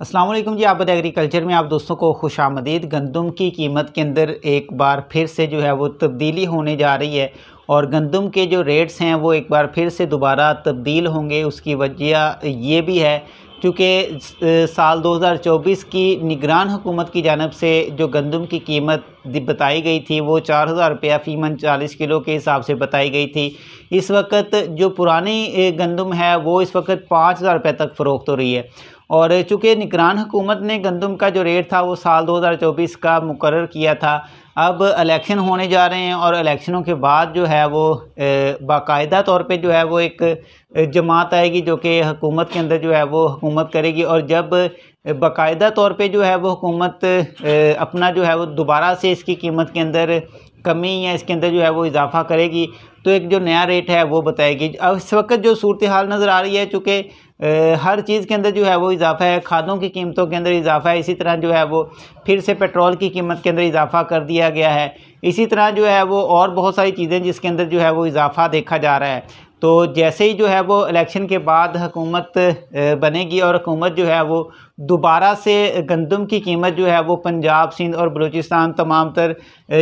असलम जी आबद agriculture में आप दोस्तों को खुश आमदीद गंदम की कीमत के अंदर एक बार फिर से जो है वो तब्दीली होने जा रही है और गंदम के जो रेट्स हैं वो एक बार फिर से दोबारा तब्दील होंगे उसकी वजह ये भी है चूँकि साल 2024 की निगरान हुकूमत की जानब से जो गंदम की कीमत बताई गई थी वो चार हज़ार रुपया फीमन चालीस किलो के हिसाब से बताई गई थी इस वक्त जो पुरानी गंदम है वो इस वक्त पाँच हज़ार रुपये तक फ़रोख्त हो रही है और चूँकि निगरान हुकूमत ने गंदम का जो रेट था वो साल 2024 का मुकर किया था अब इलेक्शन होने जा रहे हैं और इलेक्शनों के बाद जो है वो बाकायदा तौर पे जो है वो एक जमात आएगी जो कि हुकूमत के अंदर जो है वो हुकूमत करेगी और जब बाकायदा तौर पे जो है वो हुकूमत अपना जो है वो दोबारा से इसकी कीमत के अंदर कमी या इसके अंदर जो है वो इजाफा करेगी तो एक जो नया रेट है वो बताएगी अब इस वक्त जो सूरत हाल नज़र आ रही है चूँकि हर चीज़ के अंदर जो है वो इजाफा है खादों की कीमतों के अंदर इजाफा है इसी तरह जो है वो फिर से पेट्रोल की कीमत के अंदर इजाफा कर दिया गया है इसी तरह जो है वो और बहुत सारी चीज़ें जिसके अंदर जो है वो इजाफा देखा जा रहा है तो जैसे ही जो है वो इलेक्शन के बाद हुकूमत बनेगी और हुकूमत जो है वो दोबारा से गंदम की कीमत जो है वो पंजाब सिंध और बलूचिस्तान तमाम तर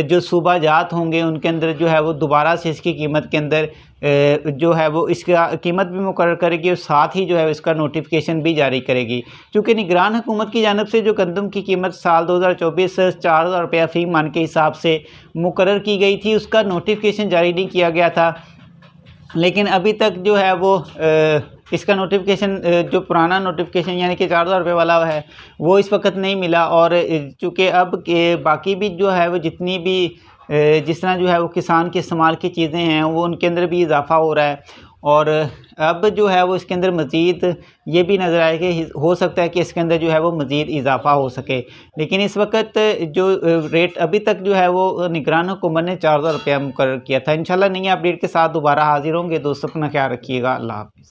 जो सूबा जात होंगे उनके अंदर जो है वो दोबारा से इसकी कीमत के अंदर जो है वो इसका कीमत भी मुकर करेगी और साथ ही जो है इसका नोटिफिकेशन भी जारी करेगी चूँकि निगरान हुकूमत की जानब से जो गंदम की कीमत साल दो हज़ार से चार हज़ार रुपया फ़ी मान के हिसाब से मुकर की गई थी उसका नोटिफिकेशन जारी नहीं किया गया था लेकिन अभी तक जो है वो इसका नोटिफिकेशन जो पुराना नोटिफिकेशन यानी कि चार हज़ार रुपये वाला है वो इस वक्त नहीं मिला और चूँकि अब के बाकी भी जो है वो जितनी भी जिस तरह जो है वो किसान के इस्तेमाल की चीज़ें हैं वो उनके अंदर भी इजाफ़ा हो रहा है और अब जो है वो इसके अंदर मज़ीद ये भी नज़र आए कि हो सकता है कि इसके अंदर जो है वो मज़ीद इजाफ़ा हो सके लेकिन इस वक्त जो रेट अभी तक जो है वो निगरान हुकूमत ने चार सौ रुपया मुकर किया था इन नहीं अपडेट के साथ दोबारा हाज़िर होंगे दोस्तों अपना ख्याल रखिएगा अल्लाह हाफिज़